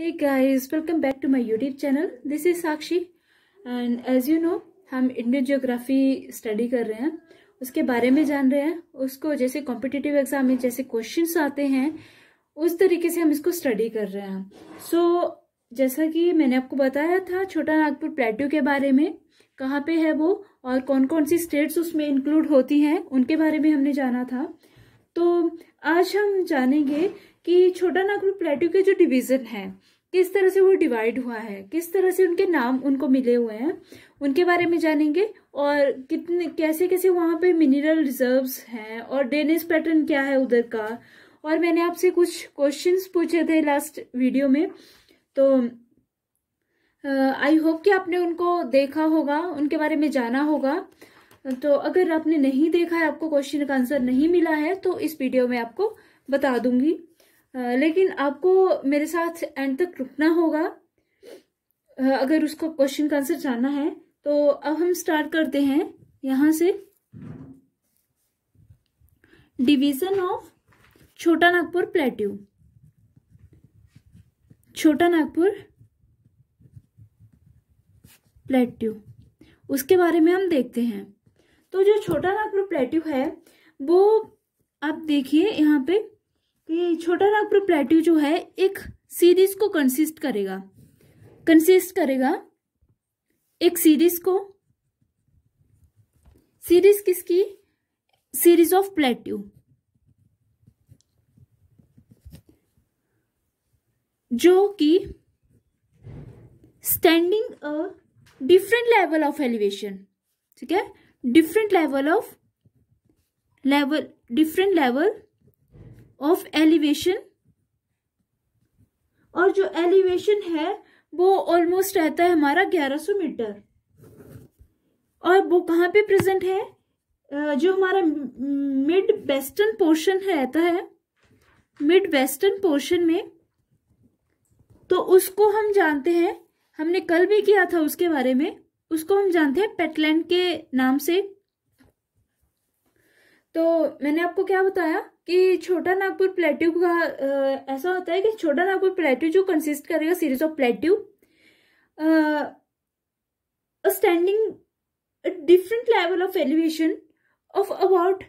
Hey guys welcome back to my YouTube channel this is Sakshi and as you know हम Indian geography study कर रहे हैं उसके बारे में जान रहे हैं उसको जैसे कॉम्पिटिटिव एग्जाम में जैसे क्वेश्चन आते हैं उस तरीके से हम इसको स्टडी कर रहे हैं सो so, जैसा कि मैंने आपको बताया था छोटा नागपुर प्लेट्यू के बारे में कहाँ पे है वो और कौन कौन सी स्टेट्स उसमें इंक्लूड होती हैं उनके बारे में हमने जाना था तो आज हम जानेंगे कि छोटा नागपुर प्लेट्यू के जो डिवीज़न हैं किस तरह से वो डिवाइड हुआ है किस तरह से उनके नाम उनको मिले हुए हैं उनके बारे में जानेंगे और कितने कैसे कैसे वहाँ पे मिनरल रिजर्व्स हैं और ड्रेनेज पैटर्न क्या है उधर का और मैंने आपसे कुछ क्वेश्चंस पूछे थे लास्ट वीडियो में तो आई होप कि आपने उनको देखा होगा उनके बारे में जाना होगा तो अगर आपने नहीं देखा है आपको क्वेश्चन का आंसर नहीं मिला है तो इस वीडियो में आपको बता दूंगी लेकिन आपको मेरे साथ एंड तक रुकना होगा अगर उसको क्वेश्चन का आंसर जानना है तो अब हम स्टार्ट करते हैं यहां से डिवीजन ऑफ छोटा नागपुर प्लेट्यू छोटा नागपुर प्लेट्यू उसके बारे में हम देखते हैं तो जो छोटा नागपुर प्लेट्यू है वो आप देखिए यहाँ पे कि छोटा नागपुर प्लेट्यू जो है एक सीरीज को कंसिस्ट करेगा कंसिस्ट करेगा एक सीरीज को सीरीज किसकी सीरीज ऑफ प्लेट्यू जो कि standing a different level of elevation ठीक है different level of level different level of elevation और जो एलिवेशन है वो ऑलमोस्ट रहता है हमारा 1100 मीटर और वो कहाँ पे प्रेजेंट है जो हमारा मिड वेस्टर्न पोर्शन रहता है मिड वेस्टर्न पोर्शन में तो उसको हम जानते हैं हमने कल भी किया था उसके बारे में उसको हम जानते हैं पेटलैंड के नाम से तो मैंने आपको क्या बताया कि छोटा नागपुर प्लेट्यू का ऐसा होता है कि छोटा नागपुर प्लेट्यू जो कंसिस्ट करेगा series of plateau standing different level of elevation of about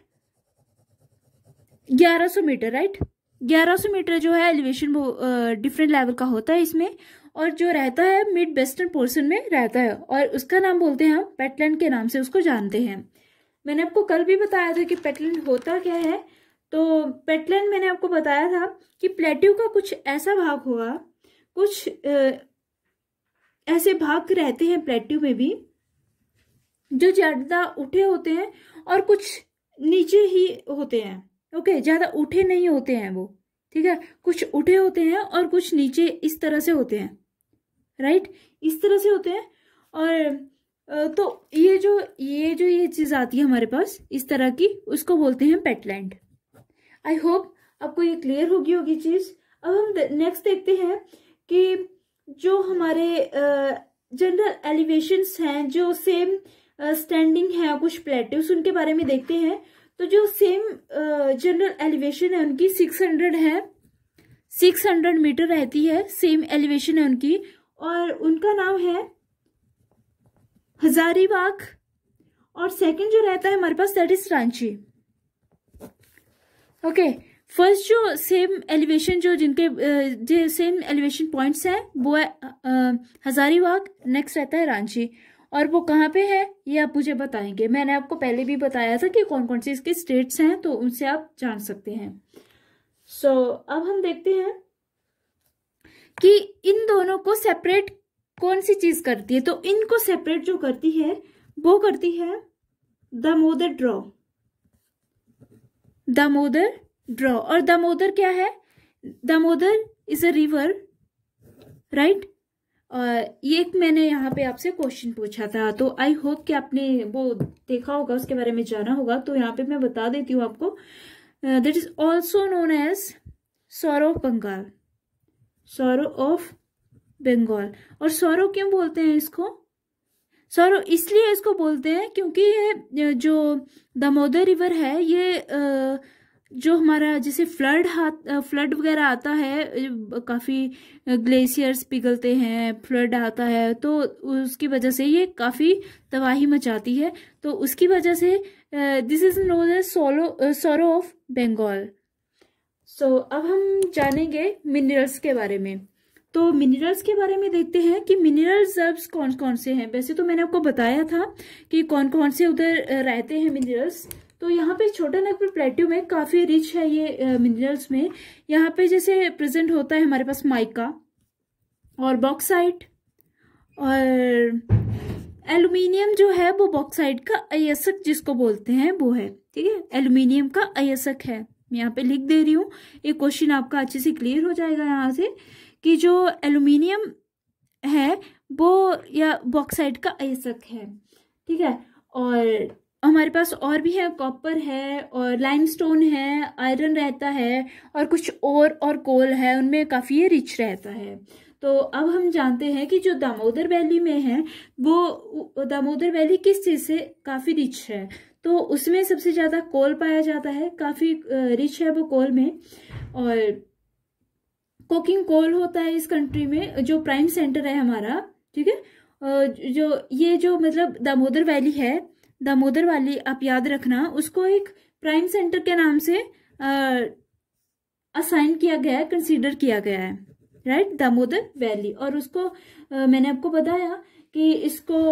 1100 metre right 1100 metre जो है एलिवेशन वो डिफरेंट लेवल का होता है इसमें और जो रहता है मिड वेस्टर्न पोर्शन में रहता है और उसका नाम बोलते हैं हम पेटलैंड के नाम से उसको जानते हैं मैंने आपको कल भी बताया था कि पेटलन होता क्या है तो पेटलन मैंने आपको बताया था कि प्लेट्यू का कुछ ऐसा भाग होगा कुछ ऐसे भाग रहते हैं प्लेट्यू में भी जो ज़्यादा उठे होते हैं और कुछ नीचे ही होते हैं ओके ज़्यादा उठे नहीं होते हैं वो ठीक है कुछ उठे होते हैं और कुछ नीचे इस तरह से होते हैं राइट इस तरह से होते हैं और तो ये जो ये जो ये चीज़ आती है हमारे पास इस तरह की उसको बोलते हैं पेटलैंड आई होप आपको ये क्लियर होगी होगी चीज़ अब हम नेक्स्ट देखते हैं कि जो हमारे जनरल एलिवेशन हैं जो सेम स्टैंडिंग है कुछ प्लेट उनके बारे में देखते हैं तो जो सेम जनरल एलिवेशन है उनकी 600 है 600 मीटर रहती है सेम एलिवेशन है उनकी और उनका नाम है हजारीबाग और सेकंड जो रहता है हमारे पास that is Ranchi okay first जो सेम एलिवेशन जो जिनके जो सेम एलिवेशन पॉइंट्स हैं वो है हजारीबाग नेक्स्ट रहता है रांची और वो कहाँ पे है ये आप मुझे बताएंगे मैंने आपको पहले भी बताया था कि कौन कौन से इसके स्टेट्स हैं तो उनसे आप जान सकते हैं सो so, अब हम देखते हैं कि इन दोनों को सेपरेट कौन सी चीज करती है तो इनको सेपरेट जो करती है वो करती है दामोदर ड्रॉ दामोदर ड्रॉ और दामोदर क्या है Damodar is a river right ये एक मैंने यहाँ पे आपसे क्वेश्चन पूछा था तो आई होप कि आपने वो देखा होगा उसके बारे में जाना होगा तो यहाँ पे मैं बता देती हूँ आपको that is also known as sorrow Bengal sorrow of Bengal और सौरव क्यों बोलते हैं इसको सौरव इसलिए इसको बोलते हैं क्योंकि ये जो दामोदर रिवर है ये जो हमारा जैसे फ्लड फ्लड वगैरह आता है काफ़ी ग्लेशियर्स पिघलते हैं फ्लड आता है तो उसकी वजह से ये काफ़ी तबाही मचाती है तो उसकी वजह से this is known as sorrow sorrow of Bengal so अब हम जानेंगे मिनरल्स के बारे में तो मिनरल्स के बारे में देखते हैं कि मिनरल रिजर्व्स कौन कौन से हैं वैसे तो मैंने आपको बताया था कि कौन कौन से उधर रहते हैं मिनरल्स तो यहाँ पे छोटा नागपुर प्लेट्यू में काफ़ी रिच है ये मिनरल्स में यहाँ पे जैसे प्रेजेंट होता है हमारे पास माइका और बॉक्साइट और एल्यूमिनियम जो है वो बॉक्साइड का अयसक जिसको बोलते हैं वो है ठीक है एल्यूमिनियम का अयसक है मैं यहाँ पे लिख दे रही हूँ ये क्वेश्चन आपका अच्छे से क्लियर हो जाएगा यहाँ से कि जो एलुमिनियम है वो या बॉक्साइड का अयसक है ठीक है और हमारे पास और भी है कॉपर है और लाइमस्टोन है आयरन रहता है और कुछ और और कोल है उनमें काफ़ी रिच रहता है तो अब हम जानते हैं कि जो दामोदर वैली में है वो दामोदर वैली किस चीज़ से काफ़ी रिच है तो उसमें सबसे ज़्यादा कोल पाया जाता है काफ़ी रिच है वो कोल में और कोकिंग कोल होता है इस कंट्री में जो प्राइम सेंटर है हमारा ठीक है जो ये जो मतलब दामोदर वैली है दामोदर वाली आप याद रखना उसको एक प्राइम सेंटर के नाम से असाइन किया गया है कंसीडर किया गया है राइट दामोदर वैली और उसको आ, मैंने आपको बताया कि इसको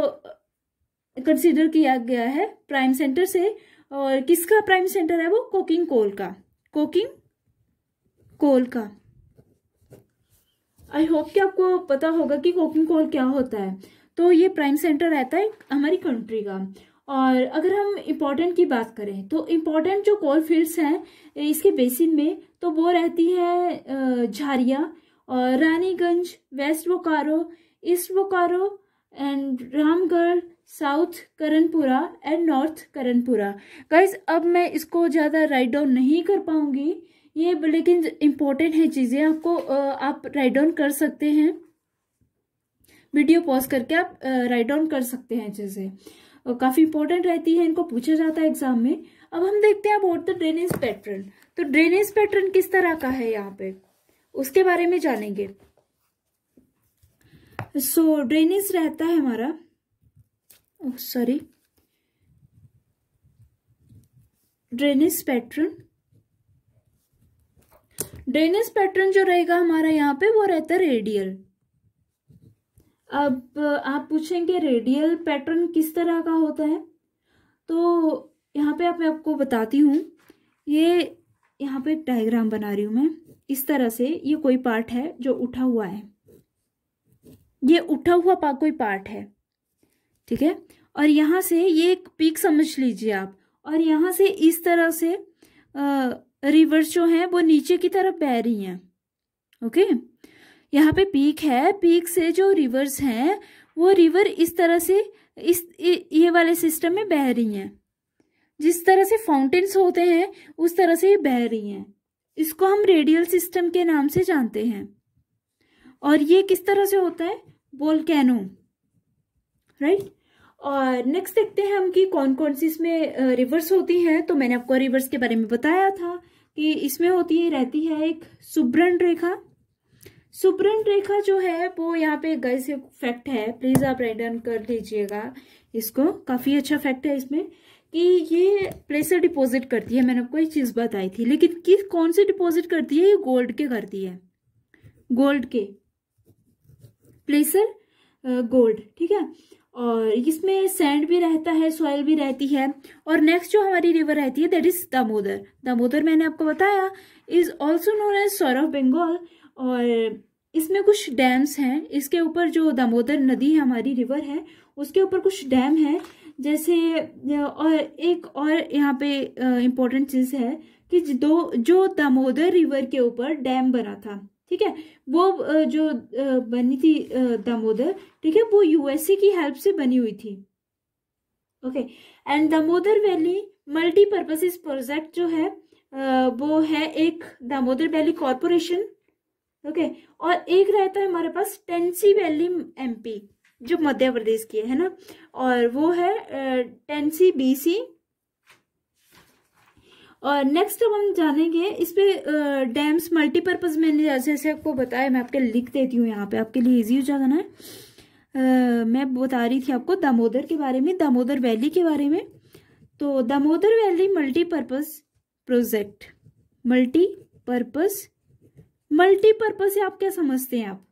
कंसीडर किया गया है प्राइम सेंटर से और किसका प्राइम सेंटर है वो कोकिंग कोल का कोकिंग कोल का आई होप कि आपको पता होगा कि कोकिंग कोल क्या होता है तो ये प्राइम सेंटर रहता है हमारी कंट्री का और अगर हम इम्पोर्टेंट की बात करें तो इम्पोर्टेंट जो कोल फील्ड्स हैं इसके बेसिन में तो वो रहती है झारिया और Raniganj West Bokaro East Bokaro and Ramgarh South Karanpura and North Karanpura guys अब मैं इसको ज़्यादा राइट डाउन नहीं कर पाऊंगी ये लेकिन इम्पोर्टेंट है चीज़ें आपको आप राइट डाउन कर सकते हैं वीडियो पॉज करके आप राइट डाउन कर सकते हैं चीज़ें काफ़ी इंपॉर्टेंट रहती है इनको पूछा जाता है एग्जाम में अब हम देखते हैं अबाउट द ड्रेनेज पैटर्न तो ड्रेनेज पैटर्न किस तरह का है यहाँ पे उसके बारे में जानेंगे सो so, ड्रेनेज रहता है हमारा sorry drainage pattern drainage pattern जो रहेगा हमारा यहाँ पे वो रहता है रेडियल अब आप पूछेंगे रेडियल पैटर्न किस तरह का होता है तो यहाँ पे आप मैं आपको बताती हूँ ये यहाँ पे एक डायग्राम बना रही हूँ मैं इस तरह से ये कोई पार्ट है जो उठा हुआ है ये उठा हुआ पा कोई पार्ट है ठीक है और यहाँ से ये एक पीक समझ लीजिए आप और यहाँ से इस तरह से आ, रिवर्स जो हैं वो नीचे की तरफ बह रही हैं ओके यहाँ पे पीक है पीक से जो रिवर्स हैं वो रिवर इस तरह से इस ये वाले सिस्टम में बह रही हैं जिस तरह से फाउंटेन्स होते हैं उस तरह से ये बह रही हैं इसको हम रेडियल सिस्टम के नाम से जानते हैं और ये किस तरह से होता है बोलकैनो राइट right? और नेक्स्ट देखते हैं हम कि कौन कौन सी इसमें रिवर्स होती हैं तो मैंने आपको रिवर्स के बारे में बताया था कि इसमें होती है रहती है एक सुब्रण रेखा सुब्रण रेखा जो है वो यहाँ पे से फैक्ट है प्लीज आप राइट डाउन कर लीजिएगा इसको काफी अच्छा फैक्ट है इसमें कि ये प्लेसर डिपॉजिट करती है मैंने आपको ये चीज बताई थी लेकिन किस कौन से डिपॉजिट करती है ये गोल्ड के करती है गोल्ड के प्लेसर गोल्ड ठीक है और इसमें सैंड भी रहता है सॉइल भी रहती है और नेक्स्ट जो हमारी रिवर रहती है दैट इज दामोदर दामोदर मैंने आपको बताया is also known as sorrow of Bengal और इसमें कुछ डैम्स हैं इसके ऊपर जो दामोदर नदी है हमारी रिवर है उसके ऊपर कुछ डैम है जैसे और एक और यहाँ पे इम्पोर्टेंट चीज़ है कि दो जो दामोदर रिवर के ऊपर डैम बना था ठीक है वो जो बनी थी दामोदर ठीक है वो यूएसए की हेल्प से बनी हुई थी okay and Damodar valley multipurposes project जो है वो है एक दामोदर वैली कॉरपोरेशन ओके और एक रहता है हमारे पास टेंसी वैली एमपी जो मध्य प्रदेश की है ना और वो है टेंसी बीसी और नेक्स्ट अब हम जानेंगे इस पे डैम्स मल्टीपर्पज मैंने जैसे जैसे आपको बताया मैं आपके लिख देती हूँ यहाँ पे आपके लिए इजी हो जाना है मैं बता रही थी आपको दामोदर के बारे में दामोदर वैली के बारे में तो Damodar valley multipurpose project multipurpose multipurpose से आप क्या समझते हैं आप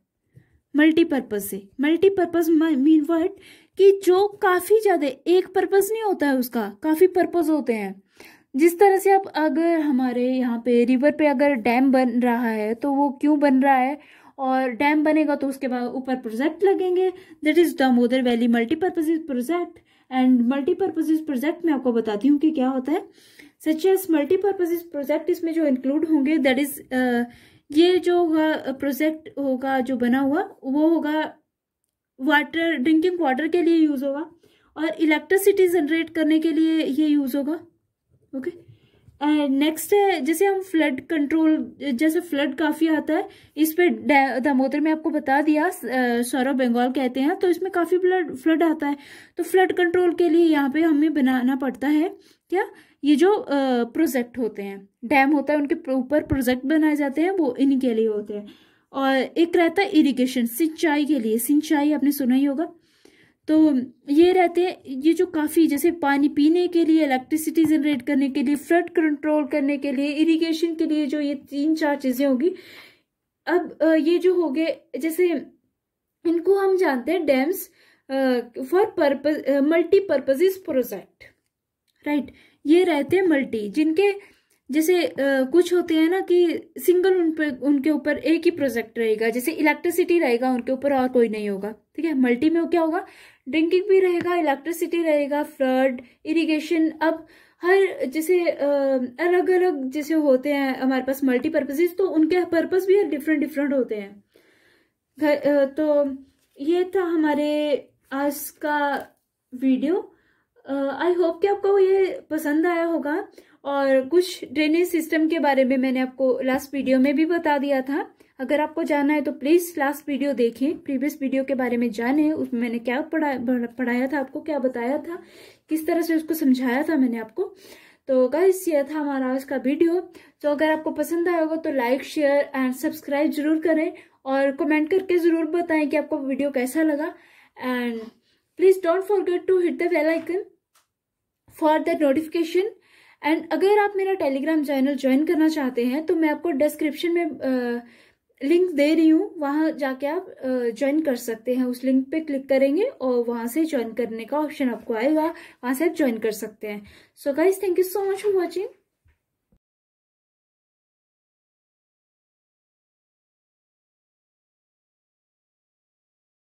मल्टीपर्पज़ से मल्टीपर्पज़ मीन वर्ड कि जो काफ़ी ज़्यादा एक पर्पज़ नहीं होता है उसका काफ़ी पर्पज़ होते हैं जिस तरह से आप अगर हमारे यहाँ पे रिवर पे अगर डैम बन रहा है तो वो क्यों बन रहा है और डैम बनेगा तो उसके बाद ऊपर प्रोजेक्ट लगेंगे that is Damodar valley multipurposes project and multipurposes project में आपको बताती हूँ कि क्या होता है सच एस मल्टीपर्पजेज प्रोजेक्ट इसमें जो इंक्लूड होंगे दैट इज़ ये जो होगा प्रोजेक्ट होगा जो बना हुआ वो होगा वाटर ड्रिंकिंग वाटर के लिए यूज़ होगा और इलेक्ट्रिसिटी जनरेट करने के लिए ये यूज़ होगा ओके नेक्स्ट है जैसे हम फ्लड कंट्रोल जैसे फ्लड काफ़ी आता है इस पे दामोदर में आपको बता दिया सौरभ बंगाल कहते हैं तो इसमें काफ़ी फ्लड फ्लड आता है तो फ्लड कंट्रोल के लिए यहाँ पे हमें बनाना पड़ता है क्या ये जो प्रोजेक्ट होते हैं डैम होता है उनके ऊपर प्रोजेक्ट बनाए जाते हैं वो इन्हीं के लिए होते हैं और एक रहता है इरीगेशन सिंचाई के लिए सिंचाई आपने सुना ही होगा तो ये रहते हैं ये जो काफ़ी जैसे पानी पीने के लिए इलेक्ट्रिसिटी जनरेट करने के लिए फ्लड कंट्रोल करने के लिए इरिगेशन के लिए जो ये तीन चार चीज़ें होगी अब ये जो हो गए जैसे इनको हम जानते हैं dams for purpose multipurposes project right ये रहते हैं मल्टी जिनके जैसे कुछ होते हैं ना कि सिंगल उन पर उनके ऊपर एक ही प्रोजेक्ट रहेगा जैसे इलेक्ट्रिसिटी रहेगा उनके ऊपर और कोई नहीं होगा ठीक है मल्टी में क्या होगा ड्रिंकिंग भी रहेगा इलेक्ट्रिसिटी रहेगा फ्लड इरीगेशन अब हर जैसे अलग अलग जैसे होते हैं हमारे पास मल्टी पर्पजेज तो उनके पर्पज भी डिफरेंट डिफरेंट होते हैं तो ये था हमारे आज का वीडियो आई होप कि आपको ये पसंद आया होगा और कुछ ड्रेनेज सिस्टम के बारे में मैंने आपको लास्ट वीडियो में भी बता दिया था अगर आपको जाना है तो प्लीज़ लास्ट वीडियो देखें प्रीवियस वीडियो के बारे में जाने उसमें मैंने क्या पढ़ा पढ़ाया था आपको क्या बताया था किस तरह से उसको समझाया था मैंने आपको तो गाइस ये था हमारा आज का वीडियो तो अगर आपको पसंद आया होगा तो लाइक शेयर एंड सब्सक्राइब जरूर करें और कमेंट करके ज़रूर बताएं कि आपको वीडियो कैसा लगा and please don't forget to hit the bell icon for the notification and अगर आप मेरा टेलीग्राम चैनल ज्वाइन करना चाहते हैं तो मैं आपको डिस्क्रिप्शन में uh, लिंक दे रही हूँ वहां जाके आप ज्वाइन कर सकते हैं उस लिंक पे क्लिक करेंगे और वहाँ से ज्वाइन करने का ऑप्शन आपको आएगा वहां से आप ज्वाइन कर सकते हैं so guys thank you so much for watching